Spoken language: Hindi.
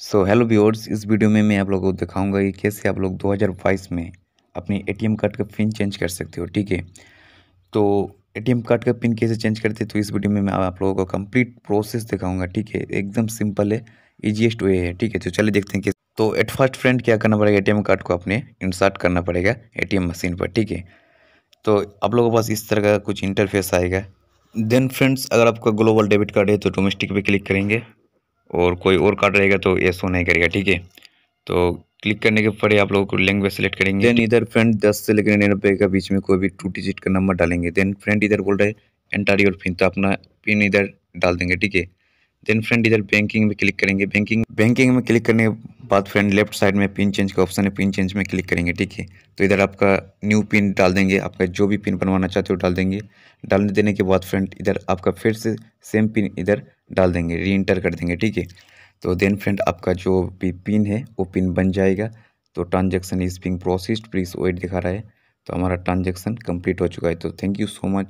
सो हेलो व्यूअर्स इस वीडियो में मैं आप लोगों को दिखाऊंगा कि कैसे आप लोग 2022 में अपने एटीएम कार्ड का पिन चेंज कर सकते हो ठीक है तो एटीएम कार्ड का पिन कैसे चेंज करते हैं तो इस वीडियो में मैं आप लोगों को कंप्लीट प्रोसेस दिखाऊंगा ठीक है एकदम सिंपल है ईजिएस्ट वे है ठीक है तो चलिए देखते हैं कि तो एट फर्स्ट फ्रेंड क्या करना पड़ेगा ए कार्ड को अपने इंसर्ट करना पड़ेगा ए मशीन पर ठीक है तो आप लोगों के पास इस तरह का कुछ इंटरफेस आएगा देन फ्रेंड्स अगर आपका ग्लोबल डेबिट कार्ड है तो डोमेस्टिक पर क्लिक करेंगे और कोई और कार्ड रहेगा तो ये शो नहीं करेगा ठीक है तो क्लिक करने के पड़े आप लोग लैंग्वेज सेलेक्ट करेंगे देन इधर फ्रेंड दस से लेकर निन्यानबे के बीच में कोई भी टू डिजिट का नंबर डालेंगे देन फ्रेंड इधर बोल रहे एंटर योर पिन तो अपना पिन इधर डाल देंगे ठीक है देन फ्रेंड इधर बैंकिंग में क्लिक करेंगे बैंकिंग बैंकिंग में क्लिक करने के बाद फ्रेंड लेफ्ट साइड में पिन चेंज का ऑप्शन है पिन चेंज में क्लिक करेंगे ठीक है तो इधर आपका न्यू पिन डाल देंगे आपका जो भी पिन बनवाना चाहते हो डाल देंगे डालने देने के बाद फ्रेंड इधर आपका फिर से सेम पिन इधर डाल देंगे री इंटर कर देंगे ठीक है तो देन फ्रेंड आपका जो भी पिन है वो पिन बन जाएगा तो transaction is being processed please wait दिखा रहा है तो हमारा ट्रांजेक्शन कम्प्लीट हो चुका है तो थैंक यू सो मच